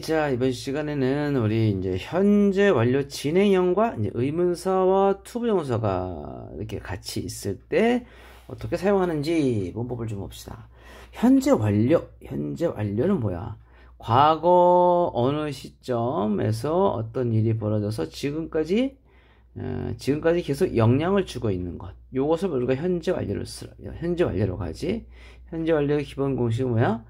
자, 이번 시간에는 우리 이제 현재 완료 진행형과 의문사와 투부정사가 이렇게 같이 있을 때 어떻게 사용하는지 문법을 좀 봅시다. 현재 완료, 현재 완료는 뭐야? 과거 어느 시점에서 어떤 일이 벌어져서 지금까지 어, 지금까지 계속 영향을 주고 있는 것. 요것을 우리가 현재 완료를 쓰라. 현재 완료로 가지. 현재 완료의 기본 공식은 뭐야?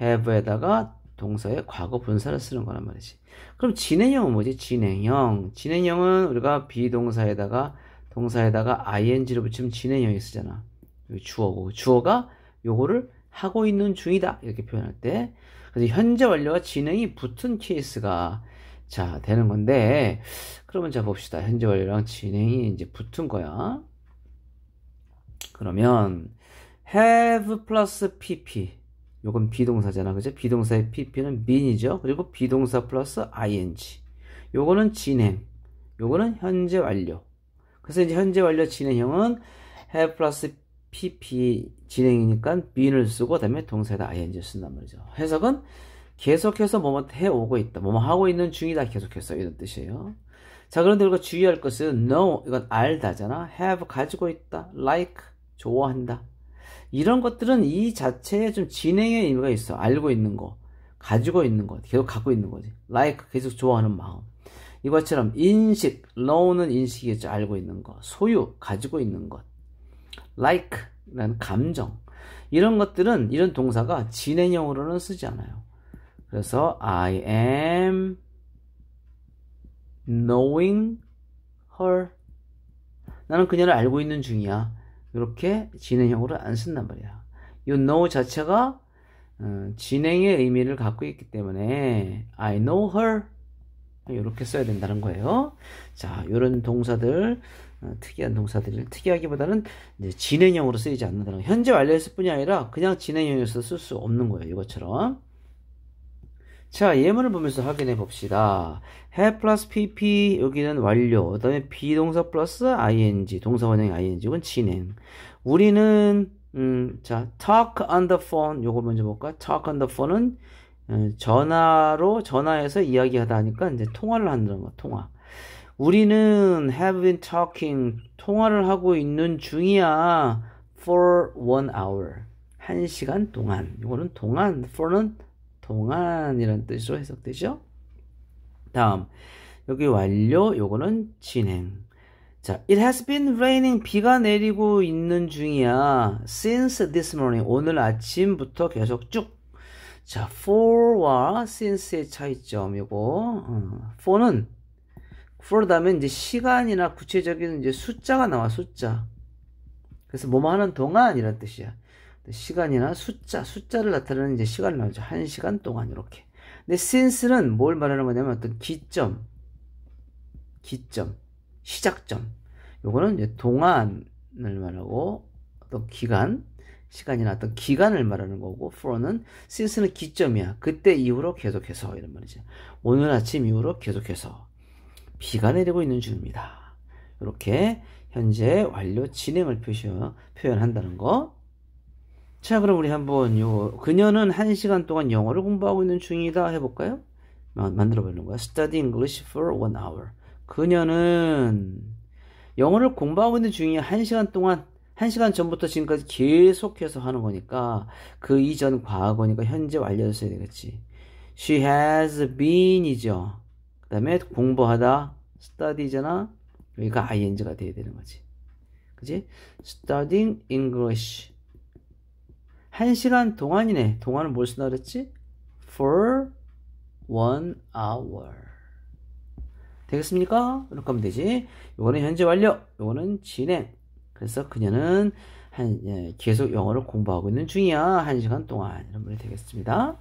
have에다가 동사의 과거 분사를 쓰는 거란 말이지. 그럼 진행형은 뭐지? 진행형. 진행형은 우리가 비동사에다가 동사에다가 ing를 붙이면 진행형이 쓰잖아. 주어고. 주어가 요거를 하고 있는 중이다. 이렇게 표현할 때. 그래서 현재 완료와 진행이 붙은 케이스가 자, 되는 건데. 그러면 자, 봅시다. 현재 완료랑 진행이 이제 붙은 거야. 그러면 have plus pp 요건 비동사잖아. 그죠? 비동사의 pp는 b e a n 이죠 그리고 비동사 플러스 ing. 요거는 진행. 요거는 현재 완료. 그래서 이제 현재 완료 진행형은 have 플러스 pp 진행이니까 b e a n 을 쓰고 그다음에 동사에다 ing를 쓴단 말이죠. 해석은 계속해서 뭐뭐 해오고 있다. 뭐뭐 하고 있는 중이다. 계속해서 이런 뜻이에요. 자, 그런데 우리가 주의할 것은 no 이건 알다잖아. have 가지고 있다. like 좋아한다. 이런 것들은 이 자체에 좀 진행의 의미가 있어. 알고 있는 거, 가지고 있는 거, 계속 갖고 있는 거지. like 계속 좋아하는 마음. 이것처럼 인식, know는 인식이겠죠. 알고 있는 거, 소유, 가지고 있는 것. like는 라 감정. 이런 것들은 이런 동사가 진행형으로는 쓰지 않아요. 그래서 I am knowing her. 나는 그녀를 알고 있는 중이야. 이렇게 진행형으로 안 쓴단 말이야. 이 know 자체가 어, 진행의 의미를 갖고 있기 때문에 I know her 이렇게 써야 된다는 거예요. 자, 이런 동사들 어, 특이한 동사들을 특이하기보다는 진행형으로 쓰이지 않는다는 거. 현재 완료했을 뿐이 아니라 그냥 진행형에서 쓸 수 없는 거예요. 이것처럼. 자, 예문을 보면서 확인해 봅시다. have 플러스 pp 여기는 완료. 그다음에 비동사 플러스 ing 동사 원형 ing 이건 진행. 우리는 음, 자, talk on the phone 요거 먼저 볼까? talk on the phone은 음, 전화로 전화해서 이야기하다 하니까 이제 통화를 한다는 거. 통화. 우리는 have been talking 통화를 하고 있는 중이야 for one hour 한 시간 동안 이거는 동안 for는 동안이라는 뜻으로 해석되죠. 다음 여기 완료 요거는 진행 자, it has been raining. 비가 내리고 있는 중이야. since this morning. 오늘 아침부터 계속 쭉. 자, for와 since의 차이점이고, 음, for는 for 다음에 이제 시간이나 구체적인 이제 숫자가 나와, 숫자. 그래서 뭐뭐 하는 동안이란 뜻이야. 그 시간이나 숫자, 숫자를 나타내는 이제 시간을 말하죠. 한 시간 동안 이렇게. 근데 since는 뭘 말하는 거냐면 어떤 기점, 기점, 시작점. 요거는 이제 동안을 말하고 어떤 기간, 시간이나 어떤 기간을 말하는 거고 for는 since는 기점이야. 그때 이후로 계속해서 이런 말이죠. 오늘 아침 이후로 계속해서 비가 내리고 있는 중입니다. 이렇게 현재 완료 진행을 표시, 표현한다는 거. 자, 그럼 우리 한번 요 그녀는 한시간 동안 영어를 공부하고 있는 중이다 해 볼까요? 만들어 보는 거야. Study English for one hour. 그녀는 영어를 공부하고 있는 중이야. 한시간 동안 한시간 전부터 지금까지 계속해서 하는 거니까 그 이전 과거니까 현재 완료됐어야 되겠지. She has been이죠. 그 다음에 공부하다 study잖아. 여기가 ing가 돼야 되는 거지. 그지? Studying English 한시간 동안이네. 동안은 뭘 쓴다 그랬지? for one hour. 되겠습니까? 이렇게 하면 되지. 요거는 현재 완료. 요거는 진행. 그래서 그녀는 한, 예, 계속 영어를 공부하고 있는 중이야. 한시간 동안. 이런 분이 되겠습니다.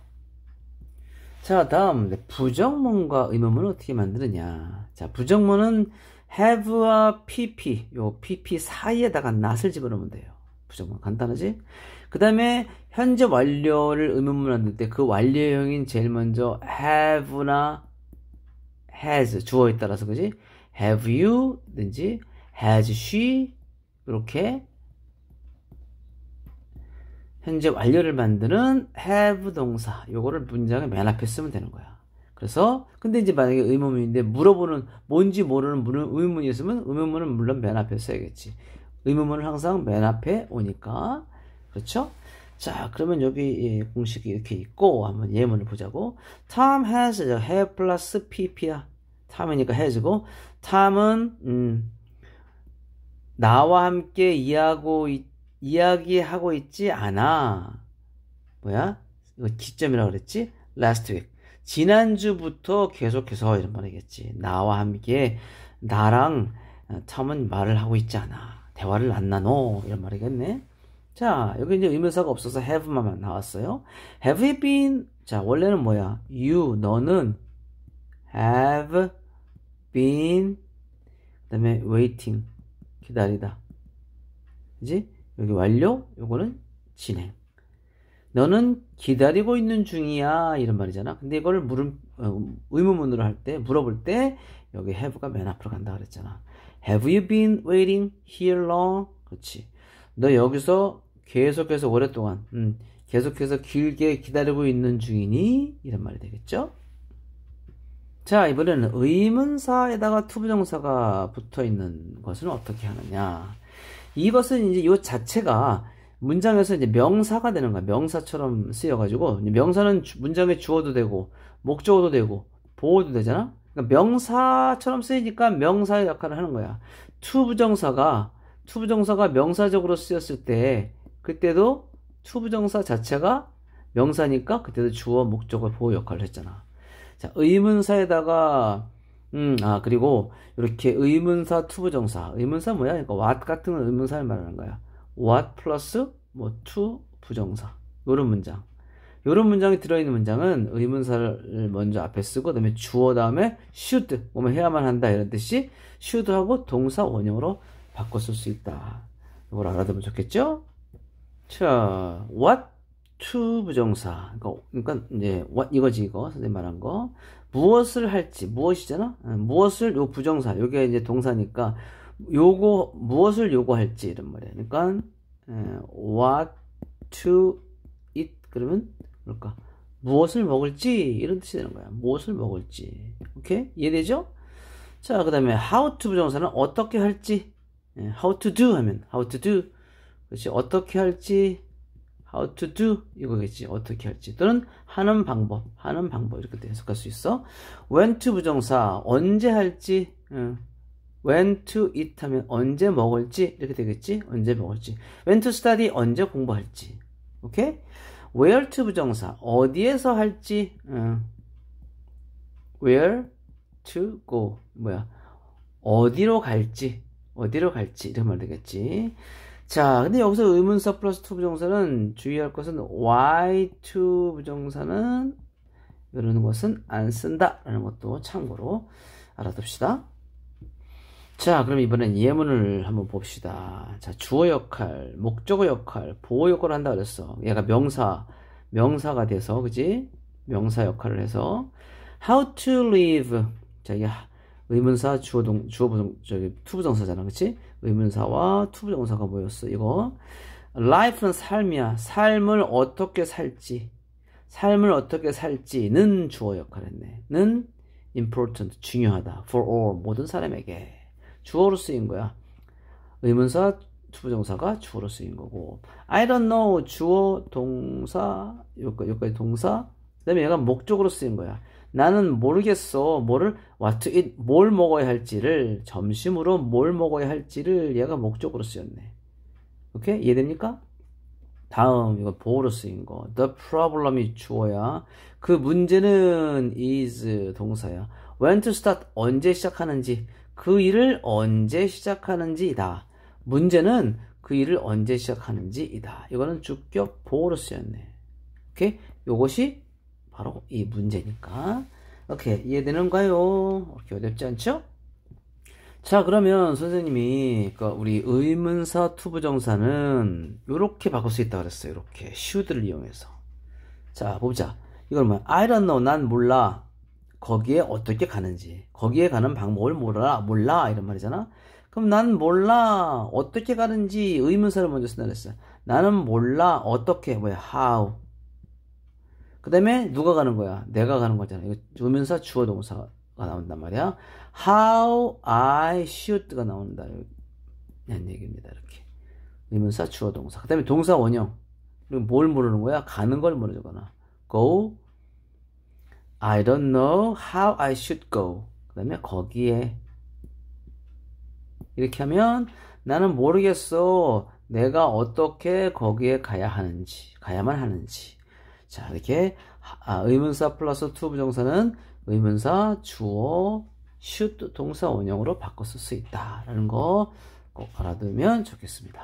자, 다음. 네, 부정문과 의문문을 어떻게 만드느냐. 자, 부정문은 have와 pp, 요 pp 사이에다가 not을 집어넣으면 돼요. 부정문 간단하지? 그 다음에 현재 완료를 의문문 만들 때 그 완료형인 제일 먼저 have나 has 주어에 따라서 그지 have you든지 has she 이렇게 현재 완료를 만드는 have 동사 요거를 문장의 맨 앞에 쓰면 되는 거야. 그래서 근데 이제 만약에 의문문인데 물어보는 뭔지 모르는 문을 의문문이었으면 의문문은 물론 맨 앞에 써야겠지. 의문문은 항상 맨 앞에 오니까 그렇죠? 자, 그러면 여기 예, 공식이 이렇게 있고 한번 예문을 보자고. Tom has have 플러스 pp야. Tom이니까 has고 Tom은 음, 나와 함께 이야기하고, 있, 이야기하고 있지 않아. 뭐야? 이거 기점이라고 그랬지? last week. 지난주부터 계속해서 이런 말이겠지. 나와 함께 나랑 탐은 어, 말을 하고 있지 않아. 대화를 안 나눠. 이런 말이겠네. 자, 여기 이제 의문사가 없어서 have만 나왔어요. have you been, 자, 원래는 뭐야? you, 너는 have been, 그 다음에 waiting, 기다리다. 그지? 여기 완료, 요거는 진행. 너는 기다리고 있는 중이야 이런 말이잖아 근데 이거를 물음, 어, 의문문으로 할 때 물어볼 때 여기 have가 맨 앞으로 간다 그랬잖아 have you been waiting here long? 그렇지 너 여기서 계속해서 오랫동안 음, 계속해서 길게 기다리고 있는 중이니 이런 말이 되겠죠. 자 이번에는 의문사에다가 투부정사가 붙어 있는 것은 어떻게 하느냐. 이것은 이제 이 자체가 문장에서 이제 명사가 되는 거야. 명사처럼 쓰여가지고 명사는 주, 문장에 주어도 되고 목적어도 되고 보어도 되잖아. 그러니까 명사처럼 쓰이니까 명사의 역할을 하는 거야. 투부정사가 투부정사가 명사적으로 쓰였을 때 그때도 투부정사 자체가 명사니까 그때도 주어 목적을 보호 역할을 했잖아. 자, 의문사에다가 음, 아, 그리고 이렇게 의문사 투부정사. 의문사 뭐야? 그러니까 what 같은 의문사를 말하는 거야. what 플러스 뭐 to 부정사. 요런 문장. 요런 문장이 들어있는 문장은 의문사를 먼저 앞에 쓰고 그다음에 주어 다음에 should 뭐 해야만 한다 이런 뜻이 should하고 동사 원형으로 바꿨을수 있다. 이걸 알아두면 좋겠죠? 자, what to 부정사. 그러니까, 그러니까, 이제 what 이거지 이거 선생님 말한 거. 무엇을 할지 무엇이잖아. 어, 무엇을 요 부정사. 요게 이제 동사니까 요거 무엇을 요구할지 이런 말이야. 그러니까 어, what to eat 그러면 뭘까? 무엇을 먹을지 이런 뜻이 되는 거야. 무엇을 먹을지. 오케이? 이해되죠? 자, 그 다음에 how to 부정사는 어떻게 할지. 예, how to do 하면 how to do 그렇지 어떻게 할지 how to do 이거겠지 어떻게 할지 또는 하는 방법 하는 방법 이렇게 해석할 수 있어 when to 부정사 언제 할지 응. when to eat 하면 언제 먹을지 이렇게 되겠지 언제 먹을지 when to study 언제 공부할지 오케이 where to 부정사 어디에서 할지 응. where to go 뭐야 어디로 갈지 어디로 갈지 이런 말 되겠지 자, 근데 여기서 의문사 플러스 투 부정사는 주의할 것은 why to 부정사는 이러는 것은 안 쓴다 라는 것도 참고로 알아둡시다. 자, 그럼 이번엔 예문을 한번 봅시다. 자, 주어 역할, 목적어 역할, 보호 역할을 한다 그랬어. 얘가 명사, 명사가 돼서, 그지? 명사 역할을 해서 how to live. 자, 이게 의문사 주어 동 주어 부정 저기 투부정사잖아, 그치 의문사와 투부정사가 뭐였어 이거 life는 삶이야. 삶을 어떻게 살지, 삶을 어떻게 살지는 주어 역할했네. 는 important 중요하다. for all 모든 사람에게 주어로 쓰인 거야. 의문사 투부정사가 주어로 쓰인 거고 I don't know 주어 동사 여기까지 동사 그다음에 얘가 목적으로 쓰인 거야. 나는 모르겠어. 뭐를 what to eat, 뭘 먹어야 할지를 점심으로 뭘 먹어야 할지를 얘가 목적으로 쓰였네. 오케이? 이해됩니까? 다음 이거 보호로 쓰인 거. The problem이 주어야 그 문제는 is 동사야. When to start 언제 시작하는지 그 일을 언제 시작하는지이다. 문제는 그 일을 언제 시작하는지이다. 이거는 주격 보호로 쓰였네. 오케이? 요것이 바로 이 문제니까 이렇게 이해되는가요? 이렇게 어렵지 않죠? 자 그러면 선생님이 그 우리 의문사 투부정사는 이렇게 바꿀 수 있다 그랬어요 이렇게 should를 이용해서 자 보자 이걸 뭐야 I don't know 난 몰라 거기에 어떻게 가는지 거기에 가는 방법을 몰라 몰라 이런 말이잖아 그럼 난 몰라 어떻게 가는지 의문사를 먼저 쓴다 그랬어요 나는 몰라 어떻게 뭐야 how 그 다음에 누가 가는 거야? 내가 가는 거잖아. 이거 주면사 주어 동사가 나온단 말이야. How I should가 나온다. 이런 얘기입니다. 이렇게. 의문사 주어 동사. 그 다음에 동사 원형. 그리뭘 모르는 거야? 가는 걸 모르거나. Go. I don't know how I should go. 그 다음에 거기에. 이렇게 하면 나는 모르겠어. 내가 어떻게 거기에 가야 하는지, 가야만 하는지. 자, 이렇게 아, 의문사 플러스 투 부정사는 의문사, 주어, 슛 동사 원형으로 바꿔 쓸 수 있다라는 거 꼭 알아두면 좋겠습니다.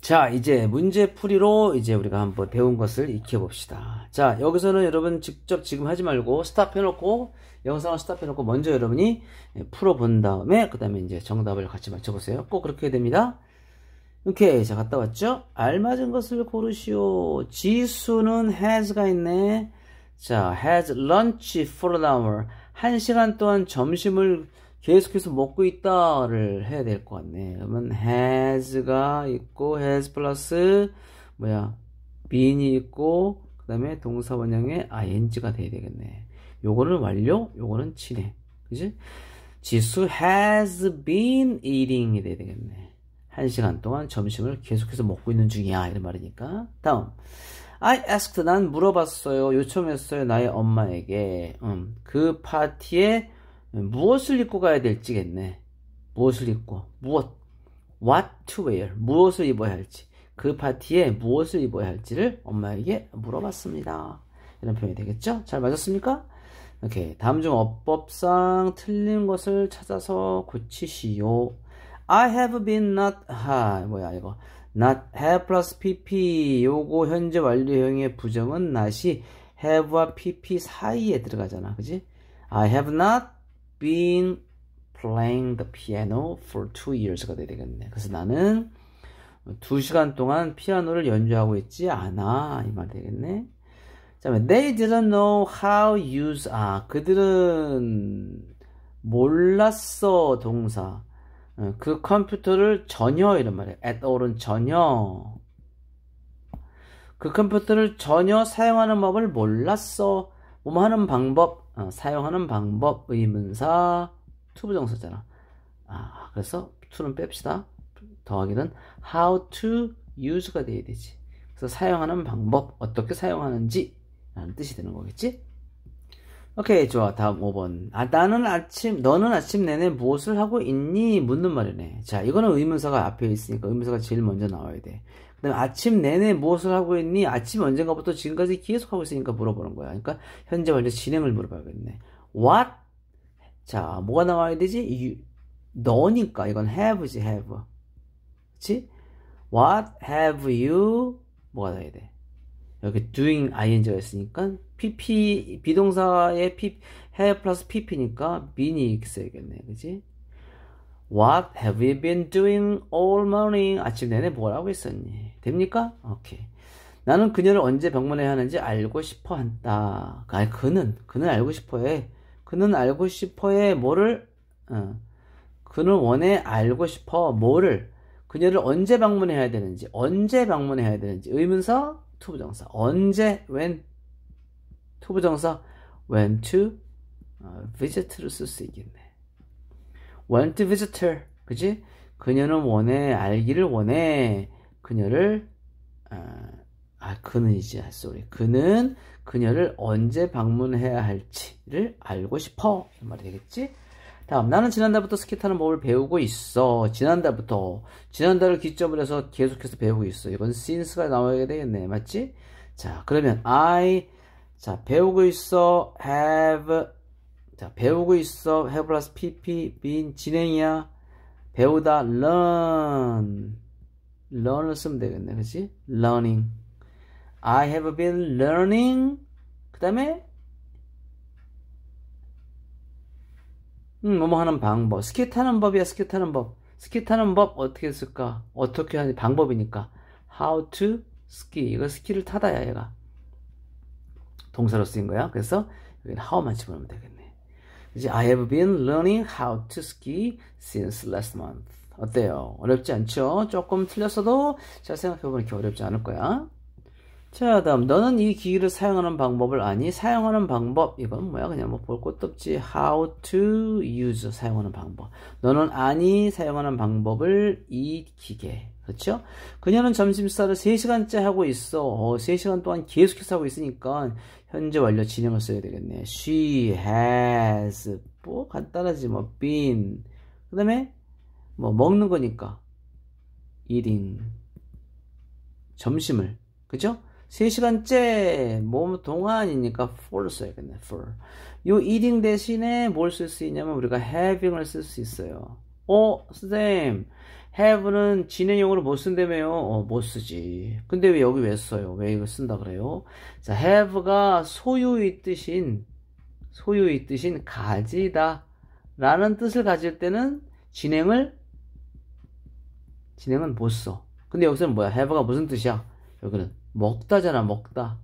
자 이제 문제 풀이로 이제 우리가 한번 배운 것을 익혀봅시다 자 여기서는 여러분 직접 지금 하지 말고 스탑 해놓고 영상을 스탑 해놓고 먼저 여러분이 풀어본 다음에 그 다음에 이제 정답을 같이 맞춰보세요 꼭 그렇게 됩니다 오케이 자 갔다 왔죠 알맞은 것을 고르시오 지수는 has가 있네 자 has lunch for an hour 한 시간 동안 점심을 계속해서 먹고 있다를 해야 될 것 같네 그러면 has가 있고 has 플러스 뭐야 b e i n 이 있고 그 다음에 동사 원형에 ing가 돼야 되겠네 요거는 완료 요거는 진해 그지 지수 has been eating이 돼야 되겠네 1시간 동안 점심을 계속해서 먹고 있는 중이야. 이런 말이니까. 다음. I asked. 난 물어봤어요. 요청했어요. 나의 엄마에게. 음, 그 파티에 무엇을 입고 가야 될지겠네. 무엇을 입고. 무엇. What to wear. 무엇을 입어야 할지. 그 파티에 무엇을 입어야 할지를 엄마에게 물어봤습니다. 이런 표현이 되겠죠? 잘 맞았습니까? 이렇게. 다음 중 어법상 틀린 것을 찾아서 고치시오. I have been not high 뭐야 이거 not have plus pp 요거 현재 완료형의 부정은 not이 have와 pp 사이에 들어가잖아 그지 I have not been playing the piano for two years가 돼야 되겠네 그래서 나는 두 시간 동안 피아노를 연주하고 있지 않아 이 말 되겠네 자, they didn't know how use a 그들은 몰랐어 동사 어, 그 컴퓨터를 전혀 이런 말이에요. at all은 전혀 그 컴퓨터를 전혀 사용하는 법을 몰랐어. 뭐 하는 방법, 어, 사용하는 방법, 의문사, 투부정서잖아 아, 그래서 투는 뺍시다. 더하기는 how to use가 돼야 되지. 그래서 사용하는 방법, 어떻게 사용하는지 라는 뜻이 되는 거겠지? 오케이 좋아 다음 5번 아 나는 아침 너는 아침 내내 무엇을 하고 있니 묻는 말이네 자 이거는 의문사가 앞에 있으니까 의문사가 제일 먼저 나와야 돼 그다음에 아침 내내 무엇을 하고 있니 아침 언젠가부터 지금까지 계속 하고 있으니까 물어보는 거야 그러니까 현재 먼저 진행을 물어봐야겠네 what 자 뭐가 나와야 되지 you, 너니까 이건 have지 have 그치 what have you 뭐가 나와야 돼 여기 doing ing가 있으니까 PP 비동사의 P have 플러스 PP니까 m e a n 있어야겠네. 그지? What have you been doing all morning? 아침 내내 뭘하고있었니 됩니까? 오케이. 나는 그녀를 언제 방문해야 하는지 알고 싶어 한다. 아 그는, 그는 알고 싶어 해. 그는 알고 싶어 해. 뭐를, 어. 그는 원해 알고 싶어. 뭐를. 그녀를 언제 방문해야 되는지, 언제 방문해야 되는지. 의문사, 투부정사. 언제, when, 투부정사 went to 어, visit를 쓸 수 있겠네. went to visit her. 그지? 그녀는 원해, 알기를 원해. 그녀를, 아, 아 그는 이제, 소리. 그는 그녀를 언제 방문해야 할지를 알고 싶어. 이 말이 되겠지? 다음, 나는 지난달부터 스키 타는 법을 배우고 있어. 지난달부터. 지난달을 기점으로 해서 계속해서 배우고 있어. 이건 since가 나와야 되겠네. 맞지? 자, 그러면 I 자, 배우고 있어, have. 자, 배우고 있어, have 플러스 pp, been 진행이야. 배우다, learn. learn을 쓰면 되겠네, 그치? learning. I have been learning. 그 다음에, 음, 뭐뭐 하는 방법. 스키 타는 법이야, 스키 타는 법. 스키 타는 법 어떻게 쓸까? 어떻게 하는 방법이니까. How to ski. 이거 스키를 타다야, 얘가. 동사로 쓰인 거야. 그래서 여기는 how만 집어넣으면 되겠네. 이제 I have been learning how to ski since last month. 어때요? 어렵지 않죠? 조금 틀렸어도 잘 생각해보면 이렇게 어렵지 않을 거야. 자 다음 너는 이 기기를 사용하는 방법을 아니 사용하는 방법 이건 뭐야 그냥 뭐 볼 것도 없지 how to use 사용하는 방법 너는 아니 사용하는 방법을 이 기계 그렇죠? 그녀는 점심식사를 3시간째 하고 있어. 어, 3시간 동안 계속해서 하고 있으니까 현재 완료 진행을 써야 되겠네. She has 뭐 간단하지 뭐 been 그 다음에 뭐 먹는 거니까 eating 점심을 그죠? 3시간째 몸 동안이니까 for 써야겠네. for. 요 eating 대신에 뭘 쓸 수 있냐면 우리가 having을 쓸 수 있어요. 어, 선생님. have는 진행 형으로못 쓴다며요? 어, 못 쓰지. 근데 왜 여기 왜 써요? 왜 이거 쓴다 그래요? 자, have가 소유의 뜻인, 소유의 뜻인 가지다. 라는 뜻을 가질 때는 진행을, 진행은 못 써. 근데 여기서는 뭐야? have가 무슨 뜻이야? 여기는 먹다잖아 먹다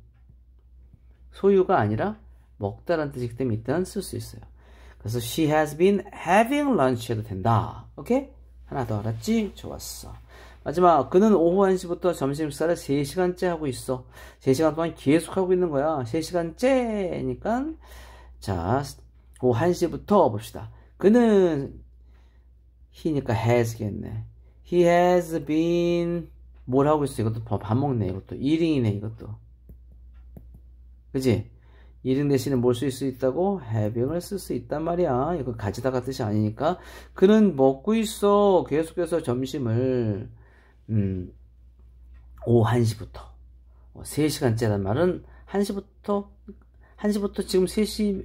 소유가 아니라 먹다란 뜻이기 때문에 일단 쓸 수 있어요 그래서 she has been having lunch 해도 된다 오케이? 하나 더 알았지? 좋았어 마지막 그는 오후 1시부터 점심 식사를 3시간째 하고 있어 3시간 동안 계속 하고 있는 거야 3시간째니까 자 오후 1시부터 봅시다 그는 he니까 has겠네 he has been 뭘 하고 있어? 이것도 밥 먹네, 이것도. 1인이네, 이것도. 그지? 1인 대신에 뭘 쓸 수 있다고? having을 쓸 수 있단 말이야. 이거 가지다가 뜻이 아니니까. 그는 먹고 있어. 계속해서 점심을. 음, 오후 1시부터. 3시간째란 어, 말은 1시부터, 1시부터 지금 3시,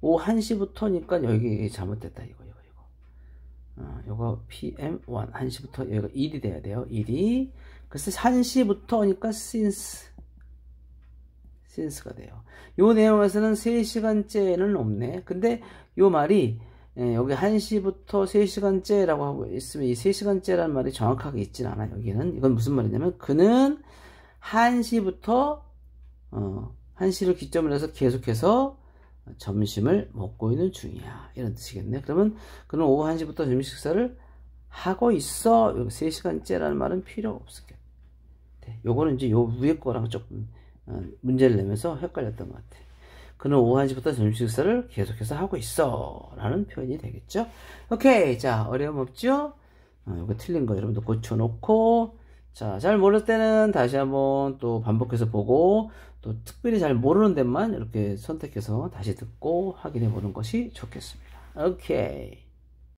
오후 1시부터니까 여기 잘못됐다, 이거야. 어, 요거 PM1 1시부터 여기가 1이 돼야 돼요 1이 그래서 1시부터니까 since since가 돼요 요 내용에서는 3시간째는 없네 근데 요 말이 예, 여기 1시부터 3시간째라고 하고 있으면 이 3시간째라는 말이 정확하게 있진 않아 여기는 이건 무슨 말이냐면 그는 1시부터 어, 1시를 기점으로 해서 계속해서 점심을 먹고 있는 중이야 이런 뜻이겠네 그러면 그는 오후 1시부터 점심 식사를 하고 있어 3시간째라는 말은 필요 없을게 요거는 이제 요 위에 거랑 조금 어, 문제를 내면서 헷갈렸던 것 같아 그는 오후 1시부터 점심 식사를 계속해서 하고 있어 라는 표현이 되겠죠 오케이 자 어려움 없죠 어, 이거 틀린 거 여러분도 고쳐놓고 자, 잘 모를 때는 다시 한번 또 반복해서 보고 또 특별히 잘 모르는 데만 이렇게 선택해서 다시 듣고 확인해 보는 것이 좋겠습니다. 오케이.